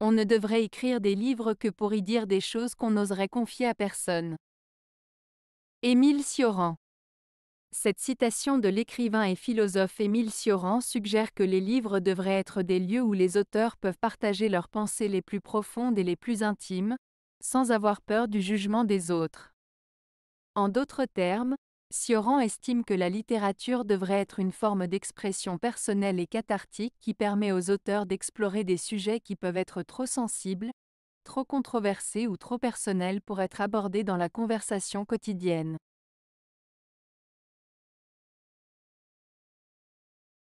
On ne devrait écrire des livres que pour y dire des choses qu'on n'oserait confier à personne. Émile Cioran cette citation de l'écrivain et philosophe Émile Cioran suggère que les livres devraient être des lieux où les auteurs peuvent partager leurs pensées les plus profondes et les plus intimes, sans avoir peur du jugement des autres. En d'autres termes, Sioran estime que la littérature devrait être une forme d'expression personnelle et cathartique qui permet aux auteurs d'explorer des sujets qui peuvent être trop sensibles, trop controversés ou trop personnels pour être abordés dans la conversation quotidienne.